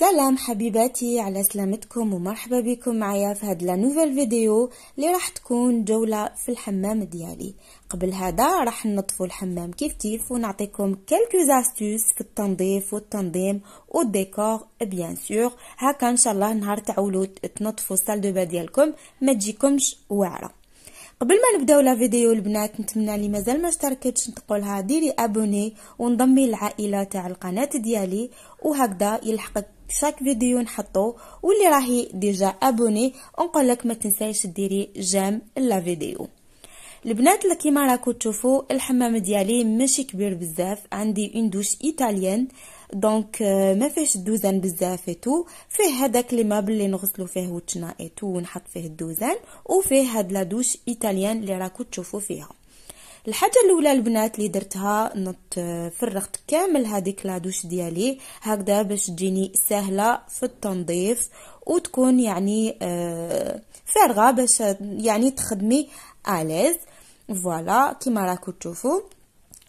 سلام حبيباتي على سلامتكم ومرحبا بكم معايا في هاد لا نوفيل فيديو اللي راح تكون جولة في الحمام ديالي قبل هذا راح ننظفوا الحمام كيف كيف ونعطيكم كلكو زاستوس في التنظيف والتنظيم والديكور بيان سور هكا ان شاء الله نهار تعولوا تنظفوا السال دو با ديالكم ما تجيكمش واعره قبل ما نبداو لا فيديو البنات نتمنى اللي مازال ما اشتركتش تقولها ديري ابوني وانضمي للعائله تاع القناه ديالي وهكذا يلحقك شاك فيديو نحطو واللي راهي ديجا ابوني ونقول لك ما تنسايش ديري جام لا فيديو البنات اللي كيما راكو تشوفوا الحمام ديالي ماشي كبير بزاف عندي اون دوش ايطاليان دونك ما فيهش الدوزان بزاف تو فيه هذاك لي مابل اللي نغسلو فيه وجهنا تو ونحط فيه الدوزان وفيه هاد لا دوش ايطاليان اللي راكو تشوفوا فيها الحاجه الاولى البنات اللي درتها نط فرغت كامل هذيك لادوش ديالي هكذا باش تجيني سهله في التنظيف وتكون يعني فارغه باش يعني تخدمي اليز فوالا كيما راكو تشوفوا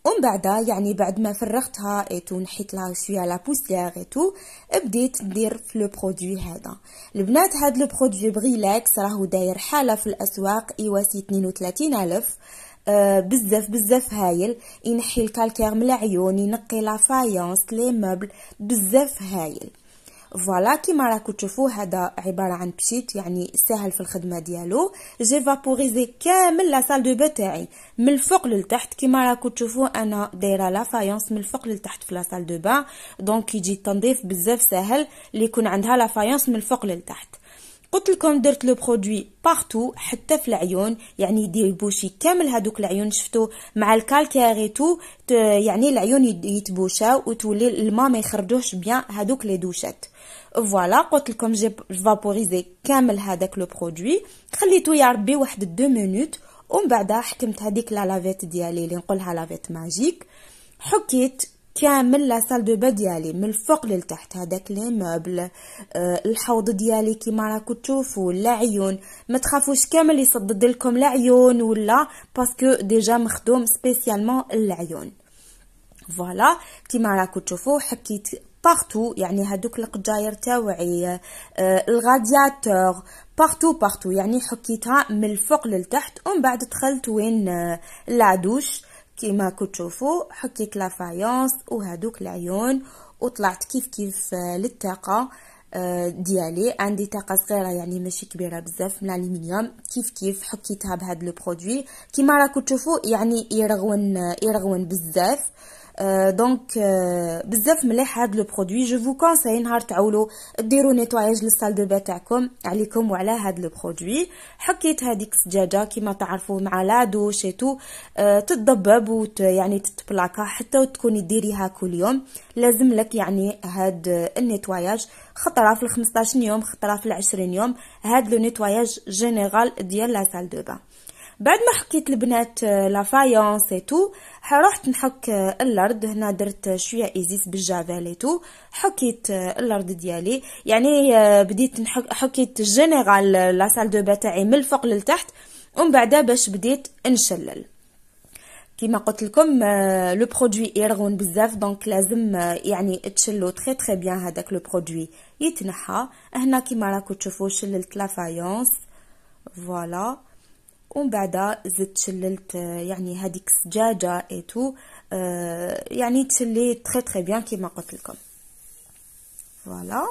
ومن بعد يعني بعد ما فرغتها ايتو نحيت لها شويه لا بوسيير ايتو بديت ندير في لو برودوي هذا البنات هاد لو برودوي بغيلاكس راهو داير حاله في الاسواق ايواسي 32 الف آه، بزاف بزاف هايل ينحي الكالكير من العيون ينقي فايونس لي موبل بزاف هايل فوالا كيما راكو تشوفو هذا عباره عن بشيت يعني ساهل في الخدمه ديالو جي فابوريزي كامل لا سال دو تاعي من الفوق للتحت كيما راكو تشوفو انا دايره لا فايونس من الفوق للتحت في لا سال دو با دونك يجي التنظيف بزاف ساهل اللي يكون عندها لا فايونس من الفوق للتحت قلت لكم درت لو برودوي بارتو حتى في العيون يعني يدير بوشي كامل هذوك العيون شفتو مع الكالكاري تو يعني العيون يتبوشاو وتولي الماء ما يخرجوش بيان هذوك لي دوشات فوالا قلت لكم جي فابوريزي كامل هذاك لو برودوي خليته يربي واحد 2 مينوت ومن بعد حكمت هذيك لا لافيت ديالي اللي نقولها لافيت ماجيك حكيت كامل لا سال دو ديالي من الفوق للتحت هذاك لي موبل أه الحوض ديالي كيما راكم تشوفوا العيون عيون ما تخافوش كامل يصدد لكم العيون ولا باسكو ديجا مخدوم سبيسيالمون العيون فوالا كيما راكم تشوفوا حكيت بارتو يعني هادوك القجاير تاوعي آه، الغادياتور بارتو بارتو يعني حكيتها من الفوق للتحت ومن بعد دخلت وين آه، لادوش كيما كتشوفوا حكيت لافايونس وهادوك العيون وطلعت كيف كيف آه، للطاقه ديالي عندي طاقه صغيره يعني ماشي كبيره بزاف من الالومنيوم كيف كيف حكيتها بهاد لو برودوي كيما راكم تشوفوا يعني يرغون يرغون بزاف دونك euh, euh, بزاف مليح هاد لو برودوي جو فو كونساي نهار تعولو ديروا نيتواياج للصال دو تاعكم عليكم وعلى هاد لو برودوي حكيت هذيك السجاده كيما تعرفوا مع لا دوش تو euh, تتضبب وت يعني تتبلاكا حتى تكوني ديريها كل يوم لازم لك يعني هاد النيتواياج خطره في ال 15 يوم خطره في ال 20 يوم هاد لو نيتواياج جينيرال ديال لا سال دو بان بعد ما حكيت البنات آه، لافايونس تو رحت نحك آه، الارض هنا درت شويه ايزيس بالجافيل تو حكيت آه، الارض ديالي يعني بديت نحك حكيت جينيرال لا سال دو تاعي من الفوق للتحت ومن بعد باش بديت نشلل كيما قلت لكم لو برودوي يرغون بزاف دونك لازم يعني تشلو تري تري بيان هذاك لو برودوي يتنحى هنا كيما راكو تشوفوا شللت لافايونس فوالا voilà. ومن بعد زدت شللت يعني هذيك السجاجه ايتو آه يعني تشليت تري تري بيان كيما قلت لكم فوالا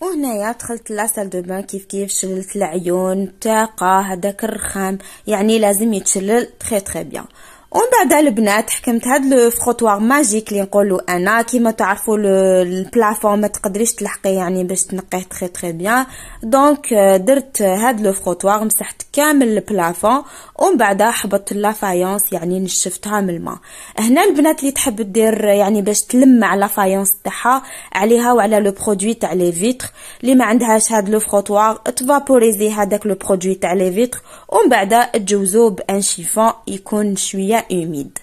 وهنايا دخلت لاسال دو بان كيف كيف شللت العيون تاقه هذاك الرخام يعني لازم يتشلل تري تري بيان ومن بعد البنات حكمت هاد لو فروتوار ماجيك اللي نقولو انا كيما تعرفوا البلافون ما تقدريش تلحقي يعني باش تنقيه تري تري بيان دونك درت هاد لو فروتوار مسحت كامل البلافون ومن بعد حبطت لافايونس يعني نشفتها من الماء هنا البنات اللي تحب دير يعني باش تلمع لافايونس تاعها عليها وعلى لو برودوي تاع لي فيتر اللي ما عندهاش هاد لو فروتوار تفابوريزي هذاك لو برودوي تاع لي فيتر ومن بعد تجوزو بان شيفون يكون شويه اوميد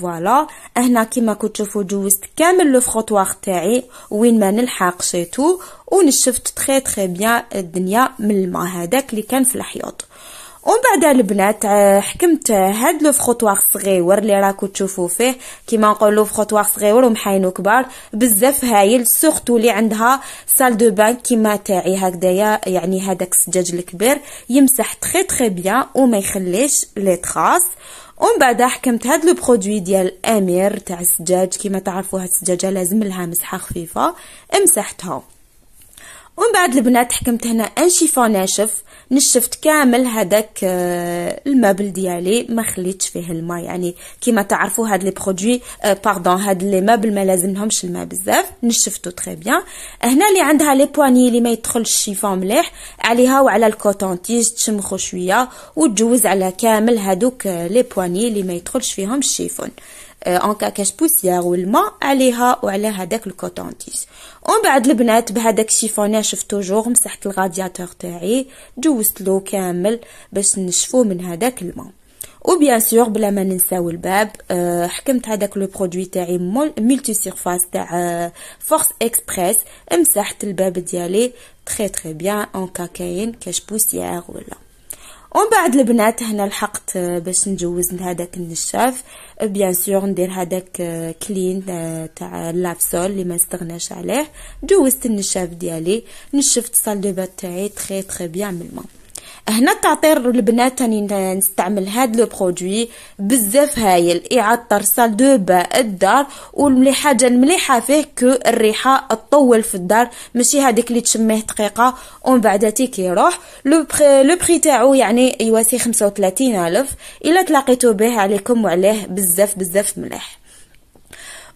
فوالا هنا كيما تشوفوا جوزت كامل لو فروتوار تاعي وين ما نلحق شيتو ونشفت تري تري بيان الدنيا من الماء هذاك اللي كان في الحيوط ومن بعد البنات حكمت هاد لو فروتوار صغيور اللي راكو تشوفوا فيه كيما نقولوا فروتوار صغيور ومحاينو كبار بزاف هايل سورتو اللي عندها سال دو بان كيما تاعي هكدايا يعني هذاك السجاج الكبير يمسح تري تري بيان وما يخليش لي تراس ومن بعدها حكمت هاد لو برودوي ديال امير تاع السجاج كيما تعرفوا هاد السجاجه لازم لها مسحه خفيفه مسحتها ومن بعد البنات حكمت هنا ان شيفون ناشف نشفت كامل هذاك آه، المبل ديالي ما خليتش فيه الماء يعني كيما تعرفوا هاد لي برودوي باردون آه، هاد لي مبل ما لازمهمش الماء بزاف نشفتو تري بيان هنا اللي عندها لي بواني اللي ما يدخلش الشيفون مليح عليها وعلى الكوتون تيج تشمخو شويه وتجوز على كامل هادوك آه، لي بواني اللي ما يدخلش فيهم الشيفون كاكاش بوسيار والماء عليها وعلى هذاك الكوتونتيش ومن بعد البنات بهذاك الشيفونير شفتو جوغ مسحت الغادياتور تاعي جوزتلو كامل باش نشفو من هذاك الماء وبيان سور بلا ما ننساو الباب أه حكمت هذاك لو برودوي تاعي ملتي سيرفاس تاع فورس آه، اكسبريس مسحت الباب ديالي تري تري بيان اون كا كاين كاش بوسيير ولا ومن بعد البنات هنا لحقت آه، باش نجوز هذاك النشاف آه، بيان سور ندير هذاك آه، كلين تاع لابسول اللي ما استغناش عليه جوزت النشاف ديالي نشفت سال دو تاعي تري تري بيان من الماء هنا تعطير البنات تاني نستعمل هاد لو برودوي بزاف هايل يعطر سال دو با الدار والحاجه المليحه فيه كو الريحه تطول في الدار ماشي هذيك اللي تشميه دقيقه ومن بعد تيك يروح لو لو بري تاعو يعني يواسي 35000 الا تلاقيتو به عليكم وعليه بزاف بزاف مليح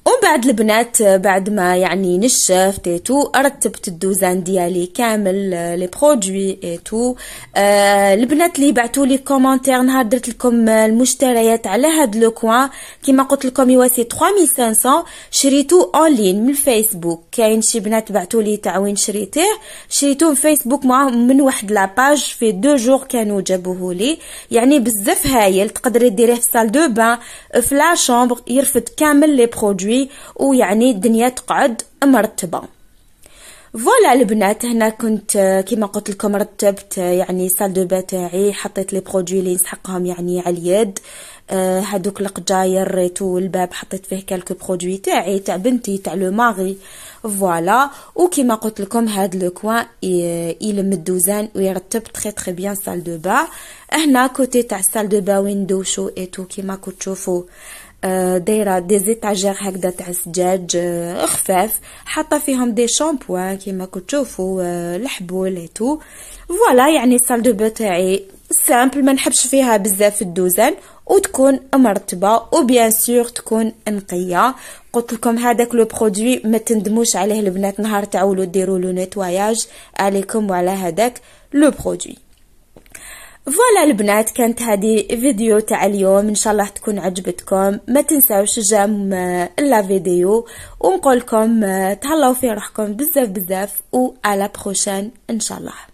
ومن بعد البنات بعد ما يعني نشفت اي تو رتبت الدوزان ديالي كامل لي برودوي اي تو آه البنات اللي بعثوا لي كومونتير نهار درت لكم آه، المشتريات على هاد لو كوان كيما قلت لكم يواسي 3500 شريتو اونلاين من الفيسبوك كاين شي بنات بعثوا لي تاع وين شريتيه شريتو من فيسبوك من واحد لاباج في دو جوغ كانوا جابوه لي يعني بزاف هايل تقدري ديريه في سال دو بان في لا شومبر يرفد كامل لي برودوي بروي ويعني الدنيا تقعد مرتبه فوالا البنات هنا كنت كيما قلت لكم رتبت يعني سال دو تاعي حطيت لي برودوي اللي نسحقهم يعني على اليد آه، هادوك القجاير ريتو الباب حطيت فيه كالكو برودوي تاعي تاع بنتي تاع لو ماغي فوالا وكيما قلت لكم هاد لو كوان يلم الدوزان ويرتب تري تري بيان سال دو با هنا كوتي تاع سال دو با وين دوشو تو كيما كنت تشوفوا آه، دايره دي زيتاجير هكذا تاع الزجاج آه، خفاف حاطه فيهم دي شامبوان كيما تشوفوا الحبول تو فوالا يعني سال دو بو تاعي سامبل ما نحبش فيها بزاف الدوزان وتكون مرتبه وبيان سور تكون نقيه قلت لكم هذاك لو برودوي ما تندموش عليه البنات نهار ولو ديروا له نيتواياج عليكم وعلى هذاك لو برودوي فوالا البنات كانت هذه فيديو تاع اليوم ان شاء الله تكون عجبتكم ما تنساوش جام آه، لا فيديو ونقولكم آه، تهلاو في روحكم بزاف بزاف و على بروشان ان شاء الله